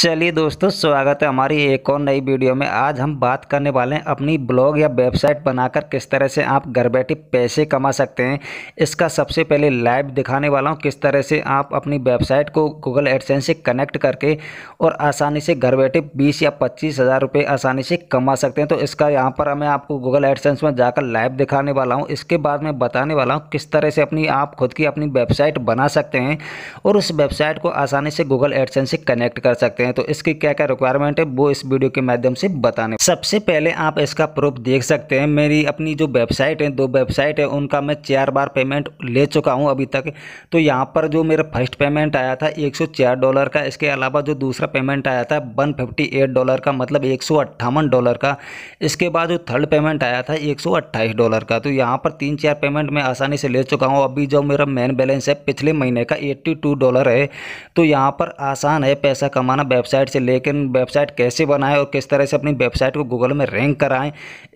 चलिए दोस्तों स्वागत है हमारी एक और नई वीडियो में आज हम बात करने वाले हैं अपनी ब्लॉग या वेबसाइट बनाकर किस तरह से आप घर बैठे पैसे कमा सकते हैं इसका सबसे पहले लाइव दिखाने वाला हूं किस तरह से आप अपनी वेबसाइट को गूगल एडसेंस से कनेक्ट करके और आसानी से घर बैठे बीस या पच्चीस हज़ार रुपये आसानी से कमा सकते हैं तो इसका यहाँ पर मैं आपको गूगल एडसेंस में जाकर लाइव दिखाने वाला हूँ इसके बाद मैं बताने वाला हूँ किस तरह से अपनी आप खुद की अपनी वेबसाइट बना सकते हैं और उस वेबसाइट को आसानी से गूगल एडसेंस से कनेक्ट कर सकते हैं हैं तो इसकी क्या क्या रिक्वायरमेंट है वो इस वीडियो के माध्यम से बताने सबसे पहले आप इसका प्रूफ देख सकते हैं मेरी अपनी जो वेबसाइट है दो वेबसाइट है उनका मैं चार बार पेमेंट ले चुका हूँ अभी तक तो यहाँ पर जो मेरा फर्स्ट पेमेंट आया था एक डॉलर का इसके अलावा जो दूसरा पेमेंट आया था वन डॉलर का मतलब एक डॉलर का इसके बाद जो थर्ड पेमेंट आया था एक डॉलर का तो यहाँ पर तीन चार पेमेंट मैं आसानी से ले चुका हूँ अभी जो मेरा मेन बैलेंस है पिछले महीने का एट्टी डॉलर है तो यहाँ पर आसान है पैसा कमाना वेबसाइट से लेकिन वेबसाइट कैसे बनाएं और किस तरह से अपनी वेबसाइट को गूगल में रैंक कराएं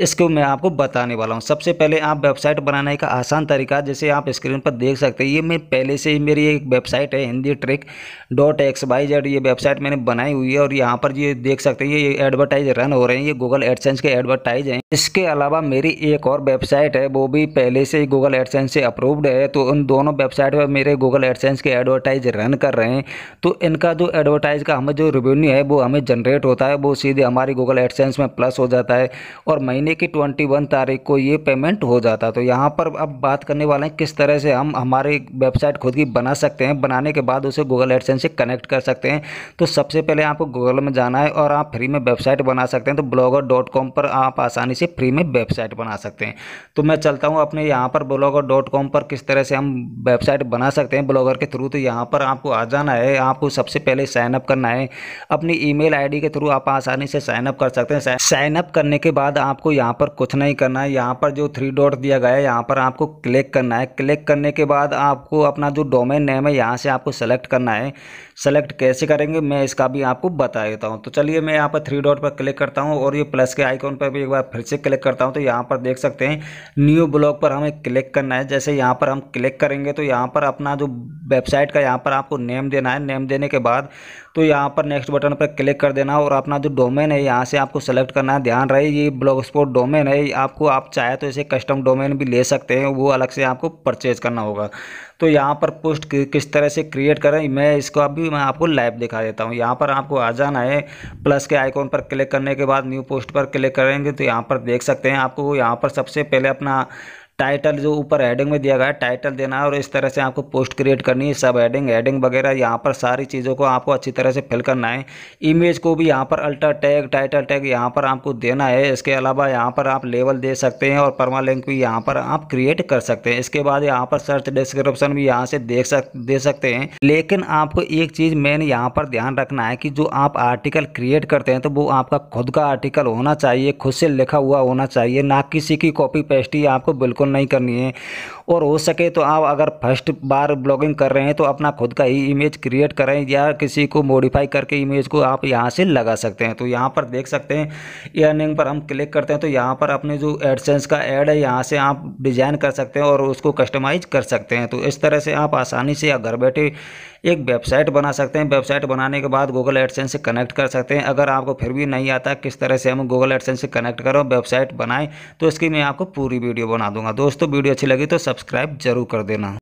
इसको मैं आपको बताने वाला हूं सबसे पहले आप वेबसाइट बनाने का आसान तरीका जैसे आप स्क्रीन पर देख सकते हैं ये मैं पहले से ही मेरी एक वेबसाइट है Hindi trick dot X Y Z ये वेबसाइट मैंने बनाई हुई है और यहाँ पर ये देख सकते हैं ये एडवर्टाइज रन हो रहे हैं ये गूगल एडसेंस के एडवर्टाइज हैं इसके अलावा मेरी एक और वेबसाइट है वो भी पहले से ही गूगल एडसेंस से अप्रूव्ड है तो उन दोनों वेबसाइट पर मेरे गूगल एडसेंस के एडवर्टाइज रन कर रहे हैं तो इनका जो एडवर्टाइज का हमें जो रेवेन्यू है वो हमें जनरेट होता है वो सीधे हमारी गूगल एडसेंस में प्लस हो जाता है और महीने की ट्वेंटी वन तारीख को ये पेमेंट हो जाता है तो यहाँ पर अब बात करने वाले हैं किस तरह से हम हमारी वेबसाइट खुद की बना सकते हैं बनाने के बाद उसे गूगल एडसेंस से कनेक्ट कर सकते हैं तो सबसे पहले आपको गूगल में जाना है और आप फ्री में वेबसाइट बना सकते हैं तो ब्लॉगर डॉट कॉम पर आप आसानी से फ्री में वेबसाइट बना सकते हैं तो मैं चलता हूँ अपने यहाँ पर ब्लॉगर डॉट कॉम पर किस तरह से हम वेबसाइट बना सकते हैं ब्लॉगर के थ्रू तो यहाँ पर आपको आ जाना है आपको सबसे पहले साइनअप करना है अपनी ईमेल आईडी के थ्रू आप आसानी से साइनअप कर सकते हैं साइन अप करने के बाद आपको यहाँ पर कुछ नहीं करना है यहाँ पर जो थ्री डॉट दिया गया है यहाँ पर आपको क्लिक करना है क्लिक करने के बाद आपको अपना जो डोमेन नेम है यहाँ से आपको सेलेक्ट करना है सेलेक्ट कैसे करेंगे मैं इसका भी आपको बता देता हूँ तो चलिए मैं यहाँ पर थ्री डॉट पर क्लिक करता हूँ और ये प्लस के आइकॉन पर भी एक बार फिर से क्लिक करता हूँ तो यहाँ पर देख सकते हैं न्यू ब्लॉग पर हमें क्लिक करना है जैसे यहाँ पर हम क्लिक करेंगे तो यहाँ पर अपना जो वेबसाइट का यहाँ पर आपको नेम देना है नेम देने के बाद तो यहाँ पर नेक्स्ट बटन पर क्लिक कर देना और अपना जो डोमेन है यहाँ से आपको सेलेक्ट करना है ध्यान रहे ये ब्लॉग स्पोर्ट डोमेन है आपको आप चाहे तो इसे कस्टम डोमेन भी ले सकते हैं वो अलग से आपको परचेज करना होगा तो यहाँ पर पोस्ट किस तरह से क्रिएट करें मैं इसको अभी मैं आपको लाइव दिखा देता हूँ यहाँ पर आपको आ जाना है प्लस के आइकॉन पर क्लिक करने के बाद न्यू पोस्ट पर क्लिक करेंगे तो यहाँ पर देख सकते हैं आपको यहाँ पर सबसे पहले अपना टाइटल जो ऊपर हेडिंग में दिया गया है टाइटल देना है और इस तरह से आपको पोस्ट क्रिएट करनी है सब हेडिंग हेडिंग वगैरह यहाँ पर सारी चीज़ों को आपको अच्छी तरह से फिल करना है इमेज को भी यहाँ पर अल्टर टैग टाइटल टैग यहाँ पर आपको देना है इसके अलावा यहाँ पर आप लेवल दे सकते हैं और परमा लिंक भी यहाँ पर आप क्रिएट कर सकते हैं इसके बाद यहाँ पर सर्च डिस्क्रिप्शन भी यहाँ से देख सक दे सकते हैं लेकिन आपको एक चीज़ मेन यहाँ पर ध्यान रखना है कि जो आप आर्टिकल क्रिएट करते हैं तो वो आपका खुद का आर्टिकल होना चाहिए खुद से लिखा हुआ होना चाहिए ना किसी की कॉपी पेस्टी आपको बिल्कुल नहीं करनी है और हो सके तो आप अगर फर्स्ट बार ब्लॉगिंग कर रहे हैं तो अपना खुद का ही इमेज क्रिएट करें या किसी को मॉडिफाई करके इमेज को आप यहाँ से लगा सकते हैं तो यहाँ पर देख सकते हैं अर्निंग पर हम क्लिक करते हैं तो यहाँ पर अपने जो एडसेंस का एड है यहाँ से आप डिज़ाइन कर सकते हैं और उसको कस्टमाइज कर सकते हैं तो इस तरह से आप आसानी से या घर बैठे एक वेबसाइट बना सकते हैं वेबसाइट बनाने के बाद गूगल एडसेंस से कनेक्ट कर सकते हैं अगर आपको फिर भी नहीं आता किस तरह से हम गूगल एडसेंस से कनेक्ट करो वेबसाइट बनाएं तो इसकी मैं आपको पूरी वीडियो बना दूंगा दोस्तों वीडियो अच्छी लगी तो सब सब्सक्राइब जरूर कर देना